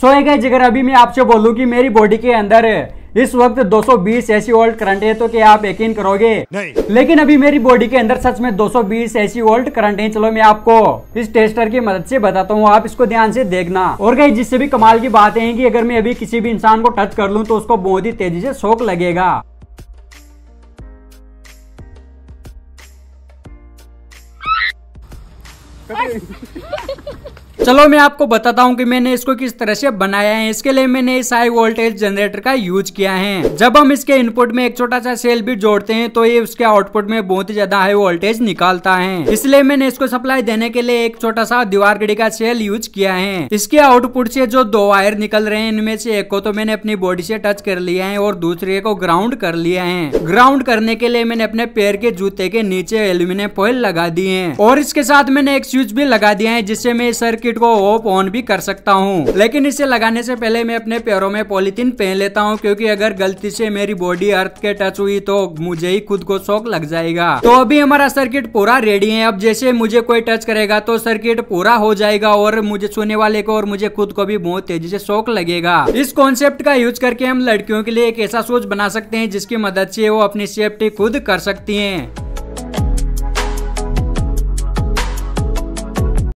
सो एक जगह अभी मैं आपसे बोलूँ की मेरी बॉडी के अंदर इस वक्त 220 ऐसी वोल्ट करंट है तो क्या आप यकीन करोगे नहीं लेकिन अभी मेरी बॉडी के अंदर सच में 220 ऐसी वोल्ट करंट है चलो मैं आपको इस टेस्टर की मदद से बताता हूँ आप इसको ध्यान से देखना और गई जिससे भी कमाल की बातें हैं कि अगर मैं अभी किसी भी इंसान को टच कर लूँ तो उसको बहुत ही तेजी से शोक लगेगा चलो मैं आपको बताता हूँ कि मैंने इसको किस तरह से बनाया है इसके लिए मैंने इस हाई वोल्टेज जनरेटर का यूज किया है जब हम इसके इनपुट में एक छोटा सा सेल भी जोड़ते हैं तो ये उसके आउटपुट में बहुत ही ज्यादा हाई वोल्टेज निकालता है इसलिए मैंने इसको सप्लाई देने के लिए एक छोटा सा दीवार घड़ी का सेल यूज किया है इसके आउटपुट से जो दो वायर निकल रहे हैं इनमें से एक को तो मैंने अपनी बॉडी से टच कर लिया है और दूसरे को ग्राउंड कर लिया है ग्राउंड करने के लिए मैंने अपने पैर के जूते के नीचे एल्यूमिनियम फॉइल लगा दिए है और इसके साथ मैंने एक स्विच भी लगा दिया है जिससे मैं सर्किट पैकेट को ऑफ ऑन भी कर सकता हूँ लेकिन इसे लगाने से पहले मैं अपने पैरों में पॉलिथिन पहन लेता हूँ क्योंकि अगर गलती से मेरी बॉडी अर्थ के टच हुई तो मुझे ही खुद को शौक लग जाएगा तो अभी हमारा सर्किट पूरा रेडी है अब जैसे मुझे कोई टच करेगा तो सर्किट पूरा हो जाएगा और मुझे सोने वाले को और मुझे खुद को भी बहुत तेजी से शौक लगेगा इस कॉन्सेप्ट का यूज करके हम लड़कियों के लिए एक ऐसा सोच बना सकते हैं जिसकी मदद से वो अपनी सेफ्टी खुद कर सकती हैं